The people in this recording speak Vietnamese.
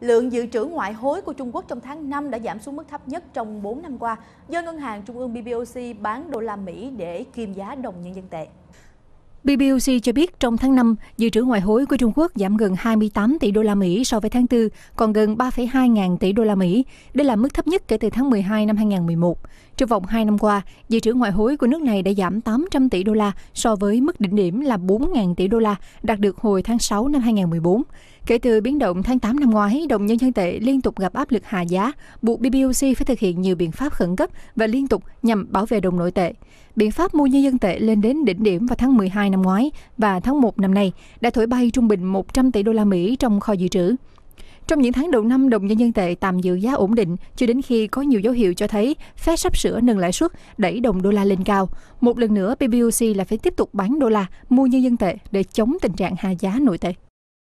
Lượng dự trữ ngoại hối của Trung Quốc trong tháng 5 đã giảm xuống mức thấp nhất trong 4 năm qua do Ngân hàng Trung ương BBOC bán đô la Mỹ để kiềm giá đồng nhân dân tệ. BBOC cho biết trong tháng 5, dự trữ ngoại hối của Trung Quốc giảm gần 28 tỷ đô la Mỹ so với tháng 4, còn gần 3,2 ngàn tỷ đô la Mỹ. Đây là mức thấp nhất kể từ tháng 12 năm 2011. Trong vòng 2 năm qua, dự trữ ngoại hối của nước này đã giảm 800 tỷ đô la so với mức đỉnh điểm là 4 ngàn tỷ đô la đạt được hồi tháng 6 năm 2014. Kể từ biến động tháng 8 năm ngoái, đồng nhân dân tệ liên tục gặp áp lực hạ giá, buộc BBOC phải thực hiện nhiều biện pháp khẩn cấp và liên tục nhằm bảo vệ đồng nội tệ. Biện pháp mua nhân dân tệ lên đến đỉnh điểm vào tháng 12 năm ngoái và tháng 1 năm nay đã thổi bay trung bình 100 tỷ đô la Mỹ trong kho dự trữ. Trong những tháng đầu năm, đồng nhân dân tệ tạm giữ giá ổn định cho đến khi có nhiều dấu hiệu cho thấy Fed sắp sửa nâng lãi suất, đẩy đồng đô la lên cao. Một lần nữa, BBOC là phải tiếp tục bán đô la, mua nhân dân tệ để chống tình trạng hạ giá nội tệ.